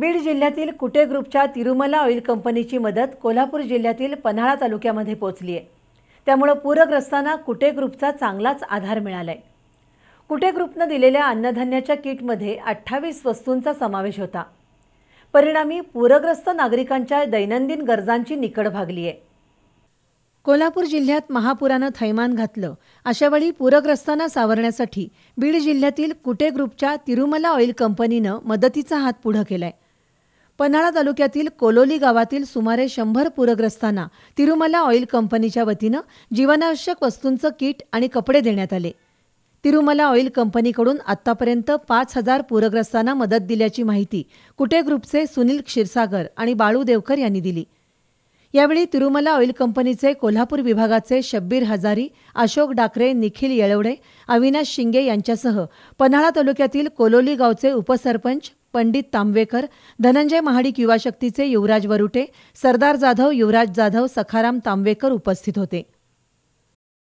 बीड जिल्ह्यातील कुटे ग्रुपच्या तिरुमला ऑइल कंपनीची मदत कोल्हापूर जिल्ह्यातील पन्हाळा तालुक्यामध्ये पोहोचली आहे त्यामुळं पूरग्रस्तांना कुटे ग्रुपचा चांगलाच आधार मिळाला आहे कुटे ग्रुपनं दिलेल्या अन्नधान्याच्या किटमध्ये अठ्ठावीस वस्तूंचा समावेश होता परिणामी पूरग्रस्त नागरिकांच्या दैनंदिन गरजांची निकड भागली आहे कोल्हापूर जिल्ह्यात महापुरानं थैमान घातलं अशावेळी पूरग्रस्तांना सावरण्यासाठी बीड जिल्ह्यातील कुटे ग्रुपच्या तिरुमला ऑइल कंपनीनं मदतीचा हात पुढं केलाय पन्हाळा तालुक्यातील कोलोली गावातील सुमारे शंभर पूरग्रस्तांना तिरुमला ऑइल कंपनीच्या वतीनं जीवनावश्यक वस्तूंचं किट आणि कपडे देण्यात आले तिरुमला ऑइल कंपनीकडून आतापर्यंत पाच हजार पूरग्रस्तांना मदत दिल्याची माहिती कुटे ग्रुपचे सुनील क्षीरसागर आणि बाळू देवकर यांनी दिली यावेळी तिरुमला ऑइल कंपनीचे कोल्हापूर विभागाचे शब्बीर हजारी अशोक डाकरे निखिल येळवडे अविनाश शिंगे यांच्यासह पन्हाळा तालुक्यातील कोलोली गावचे उपसरपंच पंडित तांबवेकर धनंजय महाडिक युवाशक्तीचे युवराज वरुटे सरदार जाधव युवराज जाधव सखाराम तांबवेकर उपस्थित होते